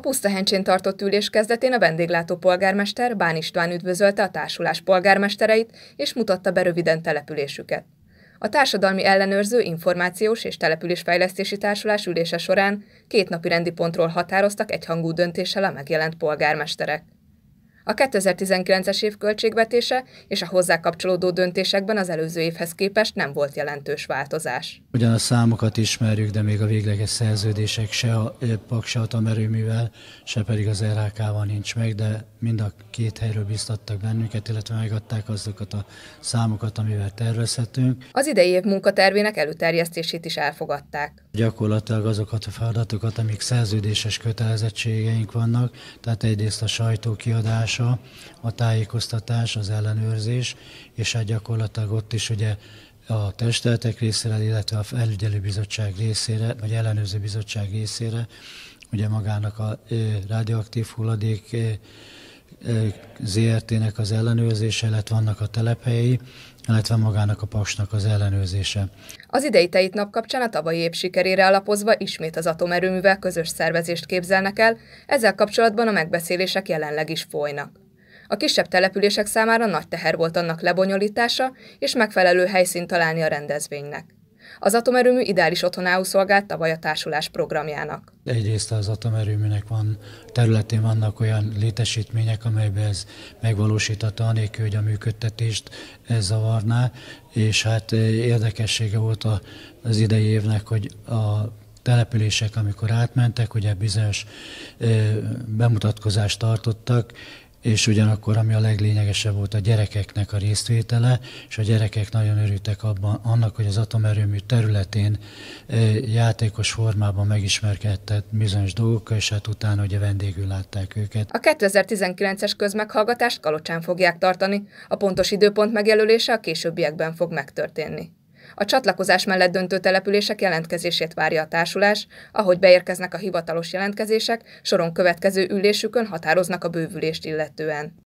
A pusztahencsén tartott ülés kezdetén a vendéglátó polgármester Bán István üdvözölte a társulás polgármestereit és mutatta be röviden településüket. A Társadalmi Ellenőrző Információs és Településfejlesztési Társulás ülése során két napi rendi pontról határoztak egyhangú döntéssel a megjelent polgármesterek. A 2019-es év költségvetése és a hozzá kapcsolódó döntésekben az előző évhez képest nem volt jelentős változás. Ugyan a számokat ismerjük, de még a végleges szerződések se a eh, PAK, se a tamerőművel, se pedig az RHK-val nincs meg, de mind a két helyről biztattak bennünket, illetve megadták azokat a számokat, amivel tervezhetünk. Az idei év munkatervének előterjesztését is elfogadták. Gyakorlatilag azokat a feladatokat, amik szerződéses kötelezettségeink vannak, tehát egyrészt a sajtókiadás, megoldása a tájékoztatás, az ellenőrzés, és hát gyakorlatilag ott is ugye a testeletek részére, illetve a bizottság részére, vagy ellenőrző bizottság részére, ugye magának a radioaktív hulladék ö, ZRT-nek az ellenőrzése, illetve vannak a telephelyei, illetve magának a paksnak az ellenőrzése. Az idei teit nap kapcsán a tavalyi év sikerére alapozva ismét az atomerőművel közös szervezést képzelnek el, ezzel kapcsolatban a megbeszélések jelenleg is folynak. A kisebb települések számára nagy teher volt annak lebonyolítása és megfelelő helyszínt találni a rendezvénynek. Az atomerőmű ideális otthonául szolgált tavaly a társulás programjának. Egyrészt az atomerőműnek van területén vannak olyan létesítmények, amelyben ez megvalósítható, anélkül, hogy a működtetést ez eh, zavarná, és hát eh, érdekessége volt az idei évnek, hogy a települések, amikor átmentek, ugye bizonyos eh, bemutatkozást tartottak, és ugyanakkor, ami a leglényegesebb volt, a gyerekeknek a részvétele, és a gyerekek nagyon örültek abban, annak, hogy az atomerőmű területén e, játékos formában megismerkedtek bizonyos dolgokkal, és hát utána ugye vendégül látták őket. A 2019-es közmeghallgatást Kalocsán fogják tartani. A pontos időpont megjelölése a későbbiekben fog megtörténni. A csatlakozás mellett döntő települések jelentkezését várja a társulás, ahogy beérkeznek a hivatalos jelentkezések, soron következő ülésükön határoznak a bővülést illetően.